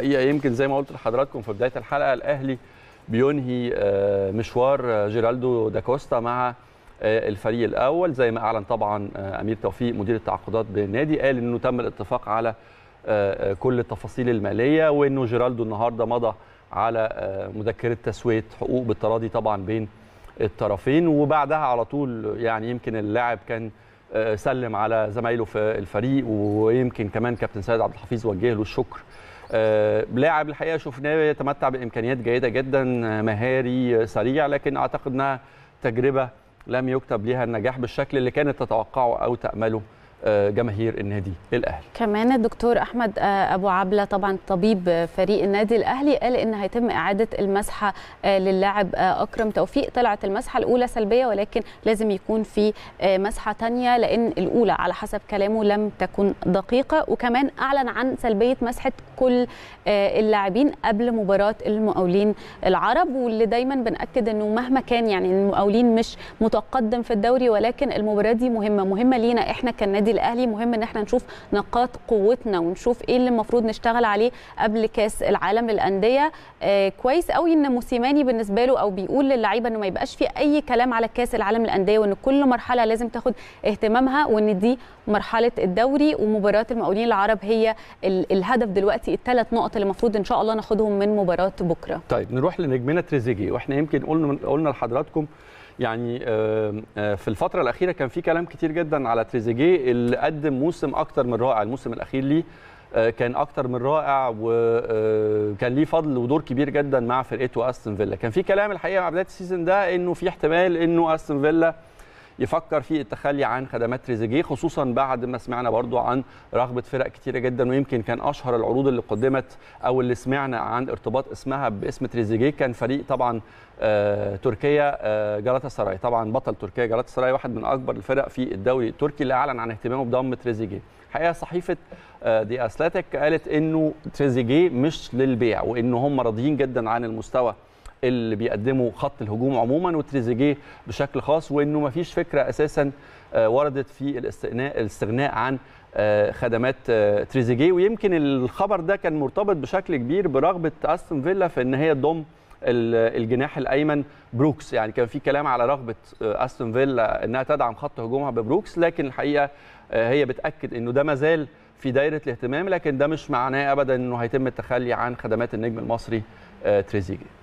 الحقيقه يمكن زي ما قلت لحضراتكم في بدايه الحلقه الاهلي بينهي آه، مشوار آه، جيرالدو داكوستا مع آه، الفريق الاول زي ما اعلن طبعا امير توفيق مدير التعاقدات بالنادي قال انه تم الاتفاق على كل التفاصيل الماليه وانه جيرالدو النهارده مضى على مذكره تسويه حقوق بالتراضي طبعا بين الطرفين وبعدها على طول يعني يمكن اللاعب كان سلم على زمايله في الفريق ويمكن كمان كابتن سيد عبد الحفيظ وجه له الشكر آه، لاعب الحقيقه شفناه يتمتع بامكانيات جيده جدا آه، مهاري آه، سريع لكن اعتقد انها تجربه لم يكتب لها النجاح بالشكل اللي كانت تتوقعه او تامله آه، جماهير النادي الاهلي كمان الدكتور احمد آه، ابو عبله طبعا طبيب فريق النادي الاهلي قال ان هيتم اعاده المسحه آه، للاعب اكرم توفيق طلعت المسحه الاولى سلبيه ولكن لازم يكون في مسحه ثانيه لان الاولى على حسب كلامه لم تكن دقيقه وكمان اعلن عن سلبيه مسحه كل اللاعبين قبل مباراه المقاولين العرب واللي دايما بناكد انه مهما كان يعني المقاولين مش متقدم في الدوري ولكن المباراه دي مهمه مهمه لينا احنا كنادي النادي الاهلي مهم ان احنا نشوف نقاط قوتنا ونشوف ايه اللي المفروض نشتغل عليه قبل كاس العالم للانديه آه كويس قوي ان موسيماني بالنسبه له او بيقول للعيبه انه ما يبقاش في اي كلام على كاس العالم للانديه وان كل مرحله لازم تاخد اهتمامها وان دي مرحله الدوري ومباراه المقاولين العرب هي الهدف دلوقتي الثلاث نقط اللي المفروض ان شاء الله ناخدهم من مباراه بكره. طيب نروح لنجمنا تريزيجي واحنا يمكن قلنا قلنا لحضراتكم يعني في الفتره الاخيره كان في كلام كتير جدا على تريزيجيه اللي قدم موسم اكتر من رائع الموسم الاخير ليه كان اكتر من رائع وكان ليه فضل ودور كبير جدا مع فرقته استون فيلا كان في كلام الحقيقه مع بدايه السيزون ده انه في احتمال انه استون فيلا يفكر في التخلي عن خدمات تريزيجيه خصوصا بعد ما سمعنا برضو عن رغبه فرق كتيره جدا ويمكن كان اشهر العروض اللي قدمت او اللي سمعنا عن ارتباط اسمها باسم تريزيجيه كان فريق طبعا آه تركيا آه جلاتا سراي طبعا بطل تركيا جلاتا سراي واحد من اكبر الفرق في الدوري التركي اللي اعلن عن اهتمامه بضم تريزيجيه الحقيقه صحيفه دي آه، اسلاتيك قالت انه تريزيجيه مش للبيع وان هم راضيين جدا عن المستوى اللي بيقدمه خط الهجوم عموما وتريزيجيه بشكل خاص وانه ما فيش فكره اساسا آه، وردت في الاستغناء الاستغناء عن آه، خدمات آه، تريزيجيه ويمكن الخبر ده كان مرتبط بشكل كبير برغبه استون فيلا في ان هي تضم الجناح الايمن بروكس يعني كان في كلام على رغبه استون فيلا انها تدعم خط هجومها ببروكس لكن الحقيقه هي بتاكد انه ده مازال في دايره الاهتمام لكن ده مش معناه ابدا انه هيتم التخلي عن خدمات النجم المصري تريزيجيه